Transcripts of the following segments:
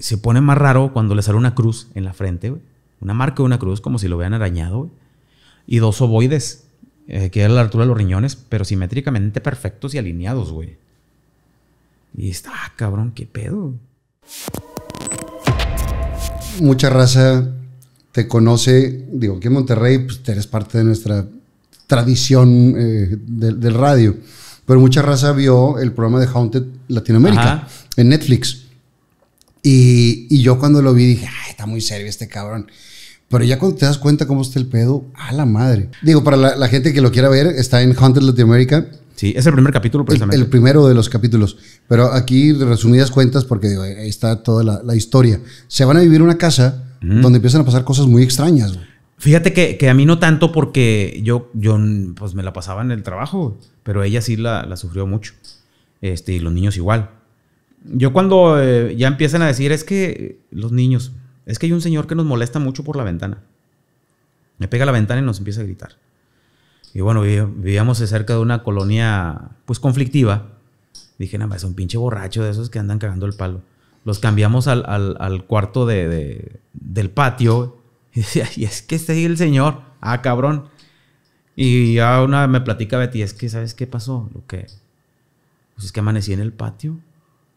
se pone más raro cuando le sale una cruz en la frente, güey. Una marca de una cruz, como si lo hubieran arañado, güey. Y dos ovoides, eh, que a la altura de los riñones, pero simétricamente perfectos y alineados, güey. Y está, ah, cabrón, qué pedo. Mucha raza te conoce, digo, aquí en Monterrey, pues eres parte de nuestra tradición eh, del radio. Pero mucha raza vio el programa de Haunted Latinoamérica en Netflix. Y, yo cuando lo vi dije, está muy serio este cabrón. Pero ya cuando te das cuenta cómo está el pedo, a la madre. Digo, para la, gente que lo quiera ver, está en Haunted America. Sí, es el primer capítulo precisamente. El, primero de los capítulos. Pero aquí, resumidas cuentas, porque ahí está toda la, historia. Se van a vivir una casa donde empiezan a pasar cosas muy extrañas. Fíjate que, a mí no tanto porque yo, yo pues me la pasaba en el trabajo, pero ella sí la, la sufrió mucho. Este, y los niños igual. Yo cuando eh, ya empiezan a decir, es que los niños, es que hay un señor que nos molesta mucho por la ventana. Me pega la ventana y nos empieza a gritar. Y bueno, vivíamos cerca de una colonia pues conflictiva. Dije, nada más, es un pinche borracho de esos que andan cagando el palo. Los cambiamos al, cuarto de, del patio. Y decía, es que está ahí el señor. Ah, cabrón. Y ya una me platica Betty, es que, ¿sabes qué pasó? Lo que. Pues es que amanecí en el patio.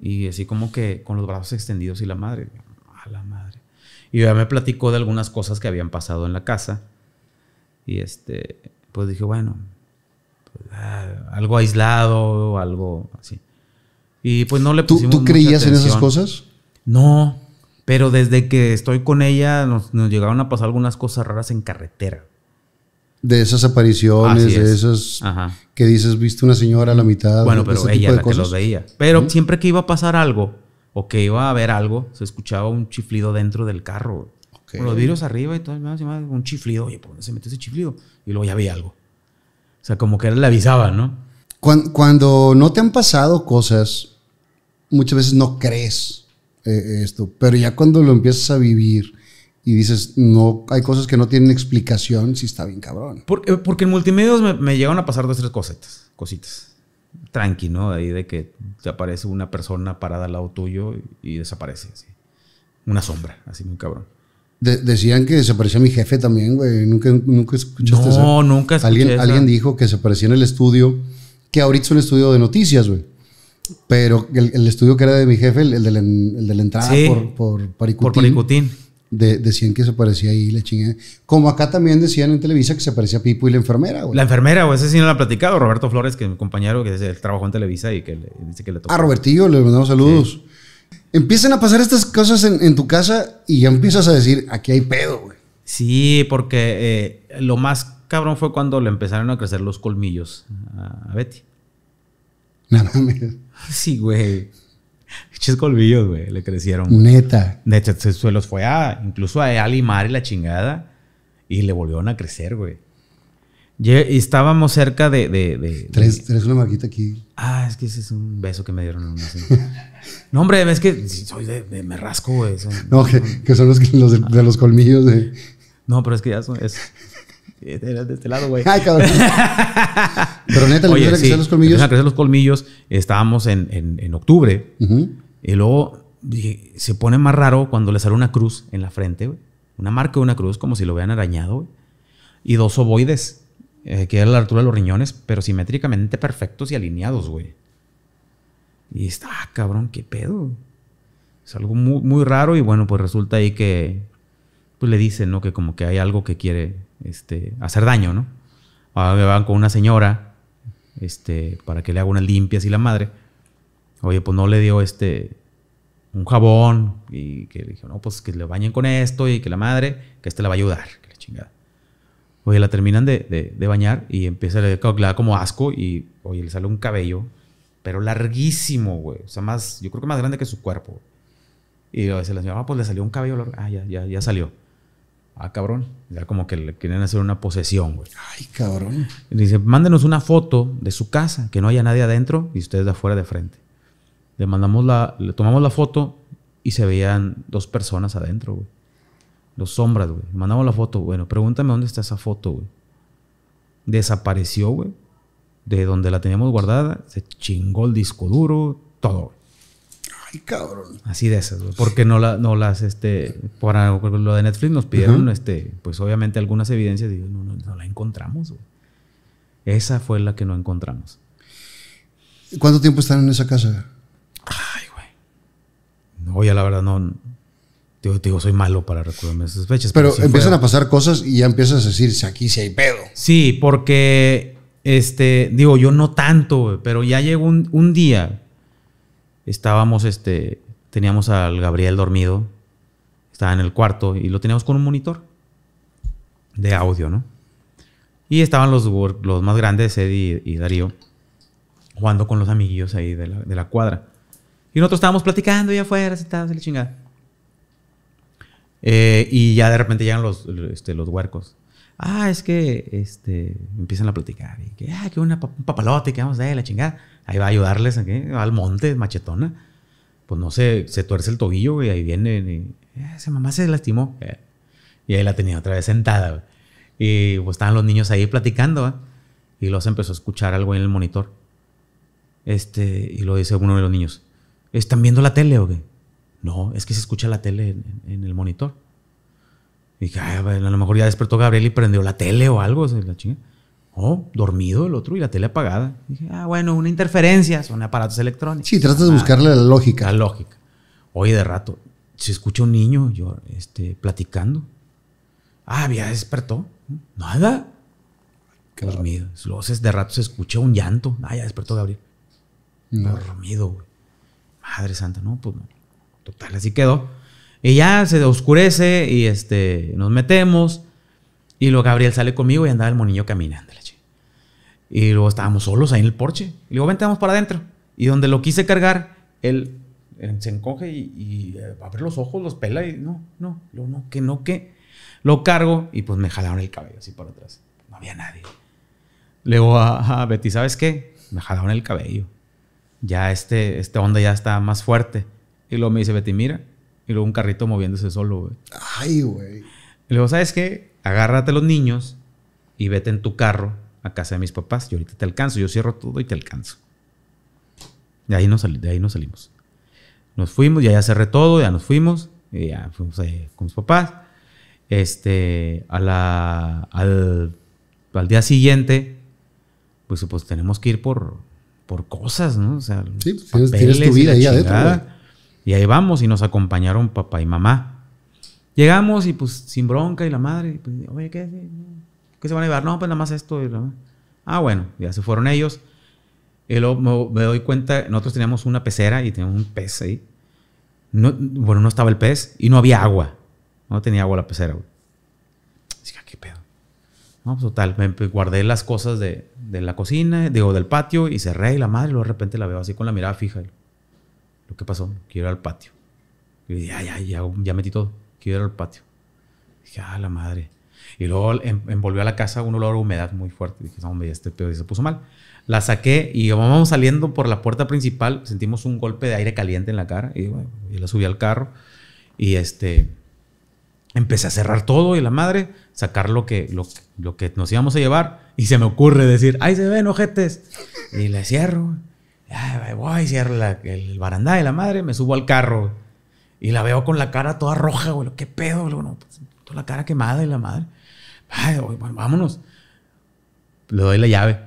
Y así como que con los brazos extendidos y la madre. A la madre. Y ella me platicó de algunas cosas que habían pasado en la casa. Y este, pues dije, bueno, pues, ah, algo aislado, o algo así. Y pues no le pusimos ¿Tú, creías en esas cosas? No, pero desde que estoy con ella nos llegaron a pasar algunas cosas raras en carretera de esas apariciones, de esas que dices, viste una señora a la mitad. Bueno, pero ese ella tipo la que los veía. Pero siempre que iba a pasar algo o que iba a haber algo, se escuchaba un chiflido dentro del carro. los virus arriba y todo, un chiflido. Oye, ¿por dónde se mete ese chiflido? Y luego ya había algo. O sea, como que le avisaba, ¿no? Cuando, no te han pasado cosas, muchas veces no crees eh, esto, pero ya cuando lo empiezas a vivir y dices, no, hay cosas que no tienen explicación si está bien cabrón. Porque, eh, porque en multimedios me, me llegaron a pasar dos, tres cositas, cositas. Tranqui, ¿no? De ahí de que te aparece una persona parada al lado tuyo y, desaparece, Una sombra, así muy cabrón. decían que desapareció mi jefe también, güey. Nunca, nunca escuchaste eso. No, nunca escuché alguien, alguien dijo que se aparecía en el estudio, que ahorita es un estudio de noticias, güey. Pero el, estudio que era de mi jefe, el, del de, la, entrada por, por Paricutín. Por Paricutín decían que se parecía ahí la chingada. Como acá también decían en Televisa que se parecía a Pipo y la enfermera, güey. La enfermera, güey, ese sí no ha platicado. Roberto Flores, que es mi compañero, que el, trabajó en Televisa y que dice que le tocó. A ah, Robertillo le mandamos saludos. Empiezan a pasar estas cosas en, tu casa y ya empiezas a decir, aquí hay pedo, güey. Sí, porque eh, lo más cabrón fue cuando le empezaron a crecer los colmillos a, Betty. No sí, güey. Pinches colmillos, güey, le crecieron. Neta. se, los fue a incluso a, Ali Mar y la chingada. Y le volvieron a crecer, güey. Y estábamos cerca de. de, tres, tres una marquita aquí. Ah, es que ese es un beso que me dieron. No, no hombre, es que soy de, me rasco, güey. no, que, son los, de, los colmillos. De... No, pero es que ya son. Era de este lado, güey. Ay, cabrón. Pero neta, le crecer los colmillos. A crecer los colmillos. Estábamos en, octubre. Y luego se pone más raro cuando le sale una cruz en la frente, güey. Una marca de una cruz, como si lo hubieran arañado, güey. Y dos ovoides, eh, que que a la altura de los riñones, pero simétricamente perfectos y alineados, güey. Y está, ah, cabrón, qué pedo. Es algo muy, muy raro y bueno, pues resulta ahí que pues le dicen, ¿no? Que como que hay algo que quiere este, hacer daño, ¿no? Ahora me van con una señora este, para que le haga unas limpias y la madre. Oye, pues no le dio este, un jabón y que le dije no, pues que le bañen con esto y que la madre, que este la va a ayudar, que la chingada. Oye, la terminan de, bañar y empieza, a da como asco y, oye, le sale un cabello, pero larguísimo, güey. O sea, más, yo creo que más grande que su cuerpo. Y a veces la ah, pues le salió un cabello Ah, ya, ya, ya salió. Ah, cabrón. Era como que le querían hacer una posesión, güey. Ay, cabrón. dice, mándenos una foto de su casa, que no haya nadie adentro y ustedes de afuera de frente. Le mandamos la, le tomamos la foto y se veían dos personas adentro, güey. Dos sombras, güey. mandamos la foto. Bueno, pregúntame dónde está esa foto, güey. Desapareció, güey. De donde la teníamos guardada, se chingó el disco duro, todo cabrón. Así de esas, porque no, las, este, por lo de Netflix nos pidieron, este, pues obviamente algunas evidencias y no, no, la encontramos. Esa fue la que no encontramos. ¿Cuánto tiempo están en esa casa? Ay, güey. No, la verdad no. Te digo, soy malo para recordarme esas fechas. Pero, empiezan a pasar cosas y ya empiezas a decir si aquí si hay pedo. Sí, porque, este, digo, yo no tanto, pero ya llegó un, un día estábamos, este, teníamos al Gabriel dormido, estaba en el cuarto y lo teníamos con un monitor de audio, ¿no? Y estaban los, los más grandes, Eddie y, Darío, jugando con los amiguillos ahí de la, cuadra. Y nosotros estábamos platicando allá afuera, sentados en la chingada. Eh, y ya de repente llegan los, este, los huercos ah, es que este, empiezan a platicar y que, ah, que una, un papalote, que vamos a la chingada. Ahí va a ayudarles, ¿eh? al monte, machetona. Pues no sé, se tuerce el tobillo y ahí viene. Ah, esa mamá se lastimó. Y ahí la tenía otra vez sentada. Y pues estaban los niños ahí platicando. ¿eh? Y los empezó a escuchar algo en el monitor. Este, y lo dice uno de los niños. ¿Están viendo la tele o qué? No, es que se escucha la tele en el monitor. Y dije, a lo mejor ya despertó Gabriel y prendió la tele o algo, la chinga. Oh, dormido el otro y la tele apagada. dije, ah, bueno, una interferencia, son aparatos electrónicos. Sí, tratas de buscarle la lógica. La lógica. Oye, de rato, se escucha un niño yo, este, platicando. Ah, ya despertó. Nada. Qué Dormido. Luego de rato se escucha un llanto. Ah, ya despertó Gabriel. Dormido, Madre santa, no, pues no. Total, así quedó. Y ya se oscurece y este, nos metemos. Y luego Gabriel sale conmigo y andaba el monillo caminando. Y luego estábamos solos ahí en el porche. Y luego entramos para adentro. Y donde lo quise cargar, él, eh, se encoge y, eh, abre los ojos, los pela y no, no, lo, no, que no, que. Lo cargo y pues me jalaron el cabello así para atrás. No había nadie. Luego a, a, Betty, ¿sabes qué? Me jalaron el cabello. Ya este, este onda ya está más fuerte. Y luego me dice Betty, mira, y luego un carrito moviéndose solo, güey. Ay, güey. Y luego, ¿sabes qué? Agárrate los niños y vete en tu carro a casa de mis papás. Yo ahorita te alcanzo. Yo cierro todo y te alcanzo. De ahí nos de ahí salimos. Nos fuimos, ya, ya cerré todo, ya nos fuimos. ya fuimos ahí eh, con mis papás. Este, a la, al, al día siguiente, pues, pues tenemos que ir por, por cosas, ¿no? O sea, sí, papeles, tienes, tu vida ahí adentro. Y ahí vamos y nos acompañaron papá y mamá. Llegamos y pues sin bronca y la madre, pues, oye, ¿qué, se van a llevar? No, pues nada más esto. Ah, bueno, ya se fueron ellos. Y luego me, doy cuenta, nosotros teníamos una pecera y teníamos un pez ahí. bueno, no estaba el pez y no había agua. No tenía agua la pecera, güey. Dije, ah, ¿qué pedo? No, pues total, guardé las cosas de, la cocina, digo, del patio y cerré y la madre, luego de repente la veo así con la mirada fija lo que pasó, quiero ir al patio. Y dije, ya, ya, ya, metí todo, quiero ir al patio. dije, ah, la madre. Y luego envolvió a la casa uno olor humedad muy fuerte. Dije, no, hombre, este pedo se puso mal. La saqué y vamos saliendo por la puerta principal. Sentimos un golpe de aire caliente en la cara. Y la subí al carro. Y este, empecé a cerrar todo y la madre, sacar lo que, lo, lo que nos íbamos a llevar. Y se me ocurre decir, ¡ay, se ven ojetes! Y le cierro. Ay, voy, cierro el barandá de la madre, me subo al carro y la veo con la cara toda roja, güey. ¿Qué pedo, güey? Pues, toda la cara quemada y la madre. Ay, bueno, vámonos. Le doy la llave.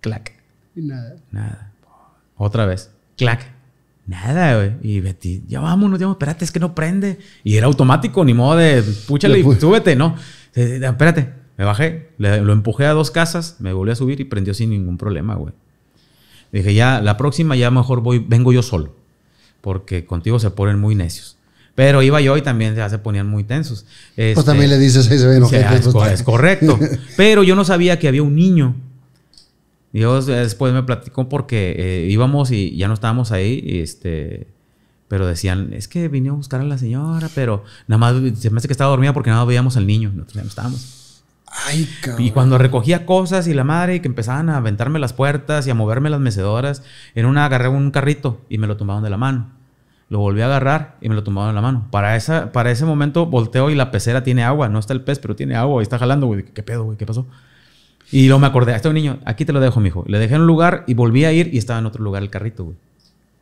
Clac. Y nada. Nada. Otra vez. Clac. Nada, güey. Y Betty, ya vámonos, ya vámonos. espérate, es que no prende. Y era automático, ni modo de púchale y súbete, no. Espérate, me bajé, lo empujé a dos casas, me volví a subir y prendió sin ningún problema, güey. Dije, ya, la próxima ya mejor voy, vengo yo solo, porque contigo se ponen muy necios. Pero iba yo y también ya se ponían muy tensos. Este, pues también le dices ahí se ven ah, Es, correcto. Pero yo no sabía que había un niño. Dios después me platicó porque eh, íbamos y ya no estábamos ahí. este, pero decían, es que vine a buscar a la señora, pero nada más se me hace que estaba dormida porque nada veíamos al niño. Nosotros ya no estábamos. Ay, Y cuando recogía cosas y la madre, y que empezaban a aventarme las puertas y a moverme las mecedoras, en una agarré un carrito y me lo tomaban de la mano. Lo volví a agarrar y me lo tomaban de la mano. Para, esa, para ese momento volteo y la pecera tiene agua. No está el pez, pero tiene agua y está jalando, güey. ¿Qué pedo, güey? ¿Qué pasó? Y luego me acordé, este niño, aquí te lo dejo, mijo. Le dejé en un lugar y volví a ir y estaba en otro lugar el carrito, güey.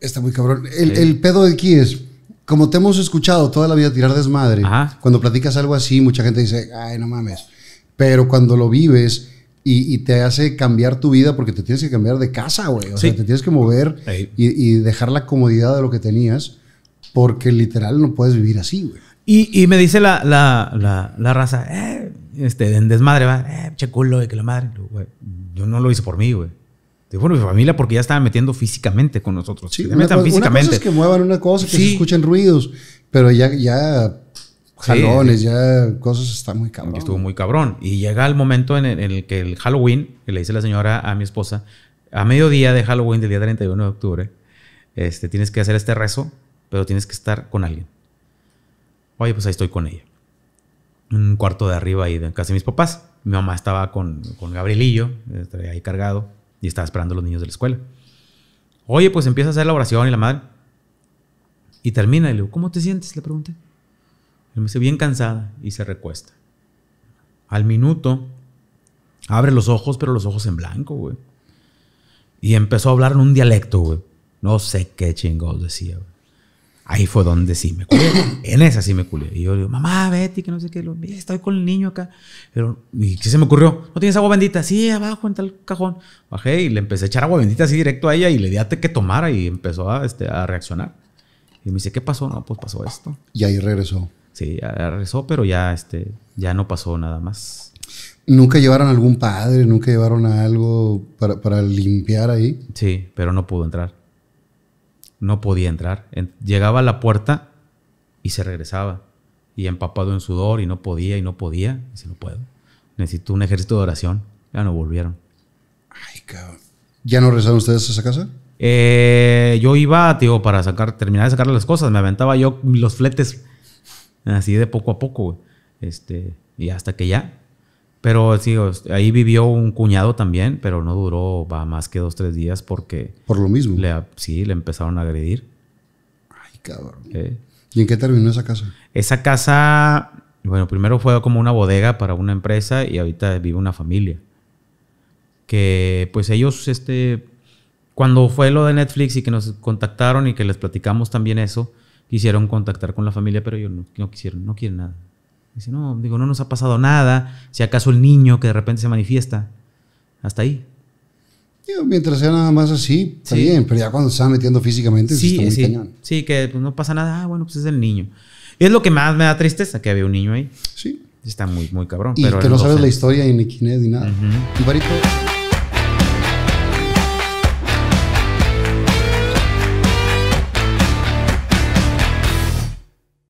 Está muy cabrón. El, pedo de aquí es, como te hemos escuchado toda la vida tirar desmadre, cuando platicas algo así, mucha gente dice, ay, no mames pero cuando lo vives y, te hace cambiar tu vida porque te tienes que cambiar de casa, güey. O sea, te tienes que mover y, dejar la comodidad de lo que tenías porque literal no puedes vivir así, güey. Y, me dice la, raza, eh, este, en desmadre, va, eh, che culo, de que la madre. Güey, yo no lo hice por mí, güey. Bueno, mi familia porque ya estaban metiendo físicamente con nosotros. Sí, que metan físicamente. es que muevan una cosa, que se escuchen ruidos, pero ya, ya jalones, ya cosas está muy cabrón. Estuvo muy cabrón. Y llega el momento en el, que el Halloween, que le dice la señora a mi esposa, a mediodía de Halloween del día 31 de octubre, este, tienes que hacer este rezo, pero tienes que estar con alguien. Oye, pues ahí estoy con ella. Un cuarto de arriba ahí de casi mis papás. Mi mamá estaba con, con Gabrielillo, este, ahí cargado, y estaba esperando a los niños de la escuela. Oye, pues empieza a hacer la oración y la madre. Y termina, y le digo, ¿cómo te sientes? Le pregunté. Él me dice, bien cansada, y se recuesta. Al minuto, abre los ojos, pero los ojos en blanco, güey. Y empezó a hablar en un dialecto, güey. No sé qué chingados decía, güey. Ahí fue donde sí me culé. En esa sí me culé. Y yo digo, mamá, Betty, que no sé qué. Lo, estoy con el niño acá. Pero, ¿y qué se me ocurrió? ¿No tienes agua bendita? Sí, abajo en tal cajón. Bajé y le empecé a echar agua bendita así directo a ella y le di a que tomara y empezó este, a reaccionar. Y me dice, ¿qué pasó? No, pues pasó esto. Y ahí regresó. Sí, rezó, pero ya, este, ya no pasó nada más. ¿Nunca llevaron a algún padre? ¿Nunca llevaron a algo para, limpiar ahí? Sí, pero no pudo entrar. No podía entrar. Llegaba a la puerta y se regresaba. Y empapado en sudor y no podía y no podía. Y no puedo. Necesito un ejército de oración. Ya no volvieron. Ay, cabrón. ¿Ya no regresaron ustedes a esa casa? Eh, yo iba, tío, para sacar, terminar de sacarle las cosas. Me aventaba yo los fletes así de poco a poco, este, y hasta que ya. Pero sí, ahí vivió un cuñado también, pero no duró va, más que dos, tres días porque... Por lo mismo. Le, sí, le empezaron a agredir. Ay, cabrón. ¿Y en qué terminó esa casa? Esa casa, bueno, primero fue como una bodega para una empresa y ahorita vive una familia. Que pues ellos, este, cuando fue lo de Netflix y que nos contactaron y que les platicamos también eso, hicieron contactar con la familia, pero ellos no, no quisieron, no quieren nada. Dice, no, digo, no nos ha pasado nada, si acaso el niño que de repente se manifiesta, hasta ahí. mientras sea nada más así, está bien, pero ya cuando se está metiendo físicamente, sí, está muy sí. Sí, que pues, no pasa nada, ah, bueno, pues es el niño. es lo que más me da tristeza, que había un niño ahí. Sí. Está muy, muy cabrón. Y que no sabes la historia y ni quién es ni nada. Y